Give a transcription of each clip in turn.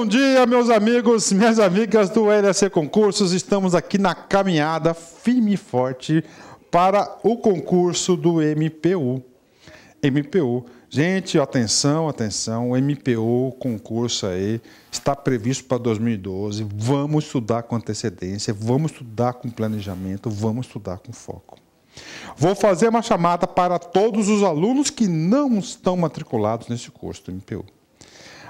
Bom dia, meus amigos, minhas amigas do LSC Concursos. Estamos aqui na caminhada firme e forte para o concurso do MPU. MPU. Gente, atenção, atenção, o MPU, concurso aí, está previsto para 2012. Vamos estudar com antecedência, vamos estudar com planejamento, vamos estudar com foco. Vou fazer uma chamada para todos os alunos que não estão matriculados nesse curso do MPU.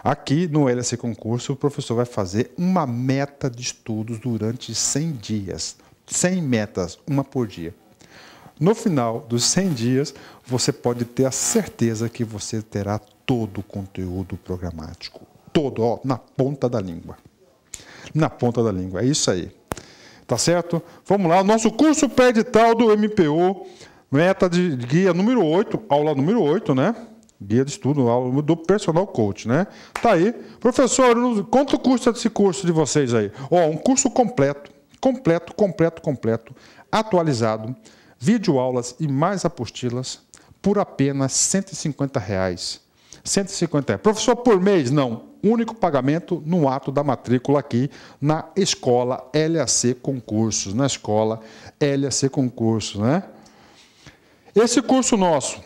Aqui no LSC Concurso, o professor vai fazer uma meta de estudos durante 100 dias. 100 metas, uma por dia. No final dos 100 dias, você pode ter a certeza que você terá todo o conteúdo programático. Todo, ó, na ponta da língua. Na ponta da língua, é isso aí. Tá certo? Vamos lá, o nosso curso pré-edital do MPU, meta de guia número 8, aula número 8, né? guia de estudo, aula do personal coach, né? Tá aí. Professor, quanto custa esse curso de vocês aí? Ó, um curso completo, completo, completo, completo, atualizado, vídeo aulas e mais apostilas por apenas 150 reais. 150 reais. Professor, por mês? Não. Único pagamento no ato da matrícula aqui na escola LAC Concursos, na escola LAC Concursos, né? Esse curso nosso,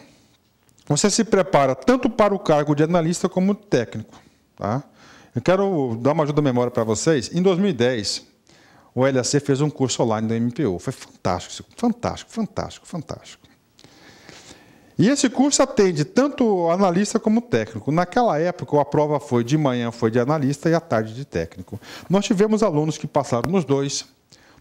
você se prepara tanto para o cargo de analista como técnico. Tá? Eu quero dar uma ajuda à memória para vocês. Em 2010, o LAC fez um curso online do MPO. Foi fantástico, fantástico, fantástico, fantástico. E esse curso atende tanto analista como técnico. Naquela época, a prova foi de manhã foi de analista e à tarde de técnico. Nós tivemos alunos que passaram nos dois,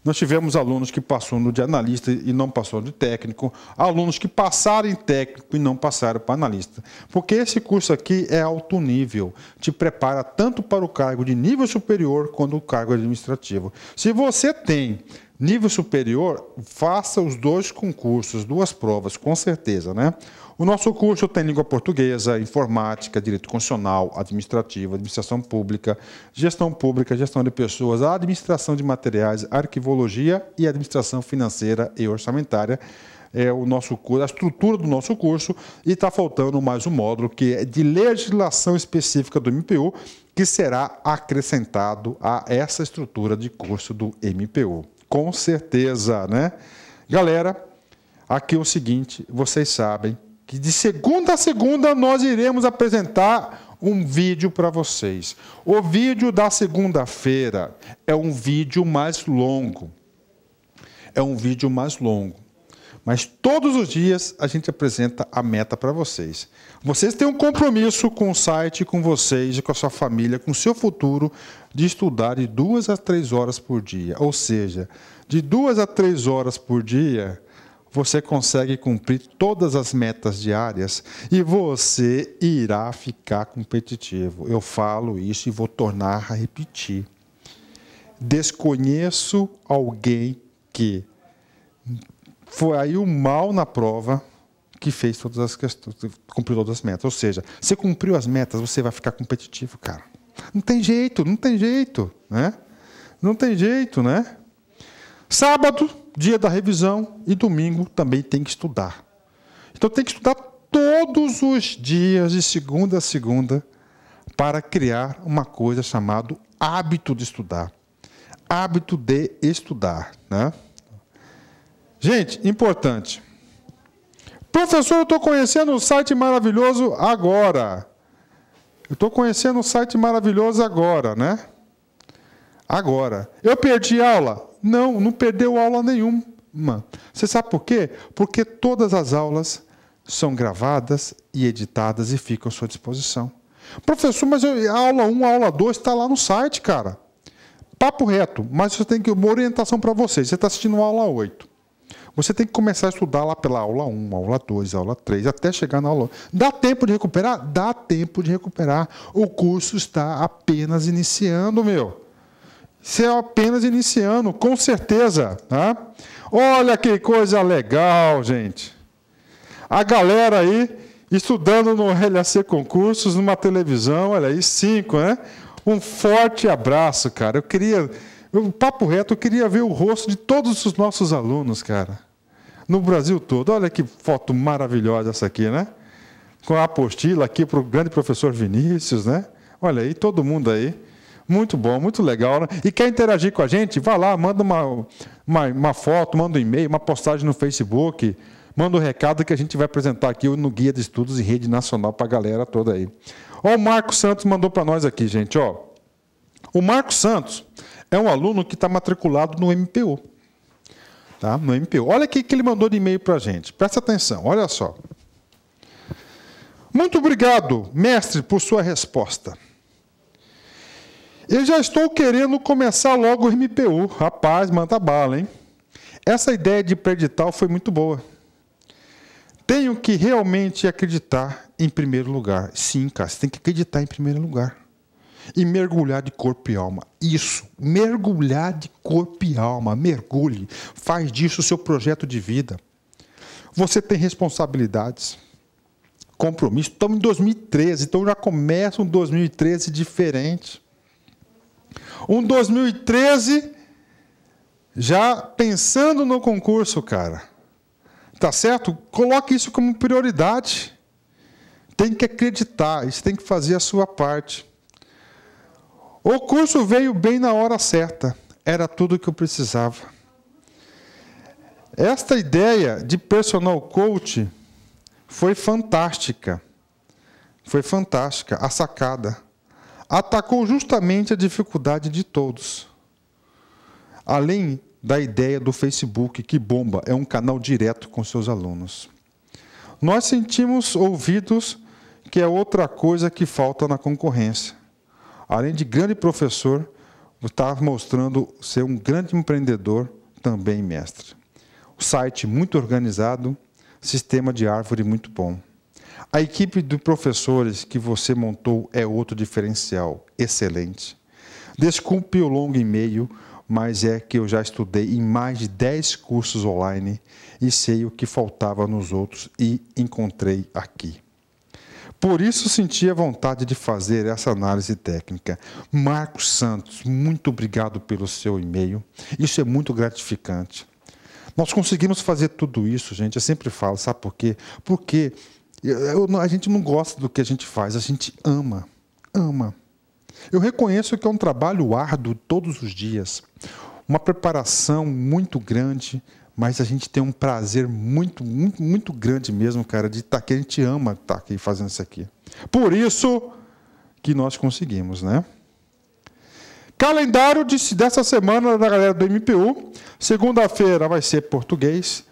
nós tivemos alunos que passaram de analista e não passaram de técnico, alunos que passaram em técnico e não passaram para analista. Porque esse curso aqui é alto nível, te prepara tanto para o cargo de nível superior quanto o cargo administrativo. Se você tem nível superior, faça os dois concursos, duas provas, com certeza, né? O nosso curso tem língua portuguesa, informática, direito constitucional, administrativo, administração pública, gestão pública, gestão de pessoas, administração de materiais, arquivologia e administração financeira e orçamentária. É o nosso curso, a estrutura do nosso curso, e está faltando mais um módulo que é de legislação específica do MPU, que será acrescentado a essa estrutura de curso do MPU. Com certeza, né? Galera, aqui é o seguinte: vocês sabem que de segunda a segunda nós iremos apresentar um vídeo para vocês. O vídeo da segunda-feira é um vídeo mais longo. É um vídeo mais longo. Mas todos os dias a gente apresenta a meta para vocês. Vocês têm um compromisso com o site, com vocês, com a sua família, com o seu futuro, de estudar de duas a três horas por dia. Ou seja, de duas a três horas por dia, você consegue cumprir todas as metas diárias e você irá ficar competitivo. Eu falo isso e vou tornar a repetir. Desconheço alguém que foi o mal na prova que fez todas as questões, cumpriu todas as metas. Ou seja, você cumpriu as metas, você vai ficar competitivo, cara. Não tem jeito, não tem jeito, né? Não tem jeito, né? Sábado, dia da revisão e domingo também tem que estudar. Então tem que estudar todos os dias, de segunda a segunda, para criar uma coisa chamada hábito de estudar. Hábito de estudar. Né? Gente, importante. Professor, eu estou conhecendo um site maravilhoso agora. Eu estou conhecendo um site maravilhoso agora, né? Agora. Eu perdi aula? Não, não perdeu aula nenhuma. Você sabe por quê? Porque todas as aulas são gravadas e editadas e ficam à sua disposição. Professor, mas eu, a aula 1, a aula 2 está lá no site, cara. Papo reto, mas você tem que uma orientação para você. Você está assistindo a aula 8. Você tem que começar a estudar lá pela aula 1, aula 2, aula 3, até chegar na aula. 8. Dá tempo de recuperar? Dá tempo de recuperar. O curso está apenas iniciando, meu se é apenas iniciando, com certeza. né? Olha que coisa legal, gente. A galera aí estudando no RLAC Concursos, numa televisão, olha aí, cinco, né? Um forte abraço, cara. Eu queria, eu, papo reto, eu queria ver o rosto de todos os nossos alunos, cara. No Brasil todo. Olha que foto maravilhosa essa aqui, né? Com a apostila aqui para o grande professor Vinícius, né? Olha aí, todo mundo aí muito bom, muito legal. Né? E quer interagir com a gente? Vá lá, manda uma, uma, uma foto, manda um e-mail, uma postagem no Facebook. Manda um recado que a gente vai apresentar aqui no Guia de Estudos em Rede Nacional para a galera toda aí. Ó, o Marcos Santos mandou para nós aqui, gente. Ó, o Marcos Santos é um aluno que está matriculado no MPU. Tá? No MPU. Olha o que ele mandou de e-mail para a gente. Presta atenção, olha só. Muito obrigado, mestre, por sua resposta. Eu já estou querendo começar logo o MPU. Rapaz, manda bala, hein? Essa ideia de predital foi muito boa. Tenho que realmente acreditar em primeiro lugar. Sim, cara, você tem que acreditar em primeiro lugar. E mergulhar de corpo e alma. Isso, mergulhar de corpo e alma. Mergulhe. Faz disso o seu projeto de vida. Você tem responsabilidades, compromisso. Estamos em 2013, então já começa um 2013 diferente. Um 2013 já pensando no concurso, cara. Tá certo? Coloque isso como prioridade. Tem que acreditar, isso tem que fazer a sua parte. O curso veio bem na hora certa. Era tudo que eu precisava. Esta ideia de personal coach foi fantástica. Foi fantástica a sacada atacou justamente a dificuldade de todos. Além da ideia do Facebook que bomba, é um canal direto com seus alunos. Nós sentimos ouvidos, que é outra coisa que falta na concorrência. Além de grande professor, está mostrando ser um grande empreendedor também, mestre. O site muito organizado, sistema de árvore muito bom. A equipe de professores que você montou é outro diferencial, excelente. Desculpe o longo e-mail, mas é que eu já estudei em mais de 10 cursos online e sei o que faltava nos outros e encontrei aqui. Por isso senti a vontade de fazer essa análise técnica. Marcos Santos, muito obrigado pelo seu e-mail. Isso é muito gratificante. Nós conseguimos fazer tudo isso, gente. Eu sempre falo, sabe por quê? Porque eh, eu, eu, a gente não gosta do que a gente faz, a gente ama. Ama. Eu reconheço que é um trabalho árduo todos os dias, uma preparação muito grande, mas a gente tem um prazer muito, muito, muito grande mesmo, cara, de estar tá, aqui. A gente ama estar tá aqui fazendo isso aqui. Por isso que nós conseguimos, né? Calendário de, dessa semana da galera do MPU. Segunda-feira vai ser português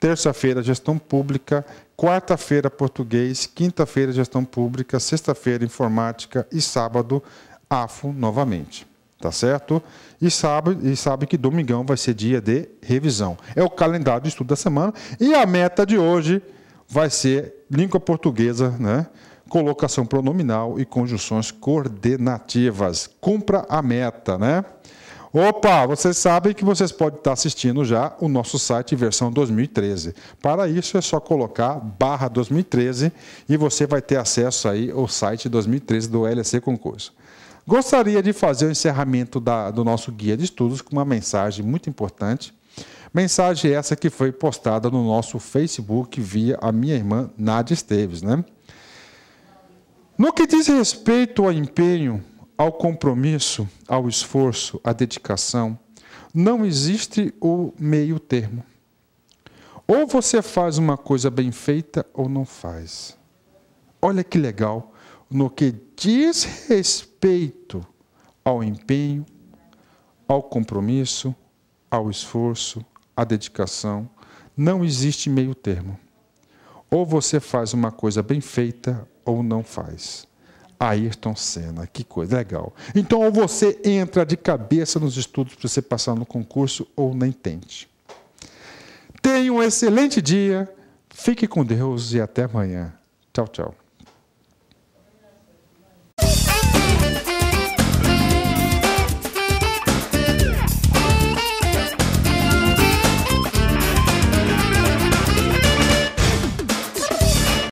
terça-feira, gestão pública, quarta-feira, português, quinta-feira, gestão pública, sexta-feira, informática e sábado, AFO novamente. Tá certo? E sabe, e sabe que domingão vai ser dia de revisão. É o calendário de estudo da semana e a meta de hoje vai ser língua portuguesa, né? Colocação pronominal e conjunções coordenativas. Cumpra a meta, né? Opa, vocês sabem que vocês podem estar assistindo já o nosso site versão 2013. Para isso é só colocar barra 2013 e você vai ter acesso aí ao site 2013 do LC Concurso. Gostaria de fazer o encerramento da, do nosso guia de estudos com uma mensagem muito importante. Mensagem essa que foi postada no nosso Facebook via a minha irmã Nadia Esteves, né? No que diz respeito ao empenho ao compromisso, ao esforço, à dedicação, não existe o meio termo. Ou você faz uma coisa bem feita ou não faz. Olha que legal no que diz respeito ao empenho, ao compromisso, ao esforço, à dedicação, não existe meio termo. Ou você faz uma coisa bem feita ou não faz. Ayrton Senna, que coisa legal. Então, ou você entra de cabeça nos estudos para você passar no concurso, ou nem tente. Tenha um excelente dia, fique com Deus e até amanhã. Tchau, tchau.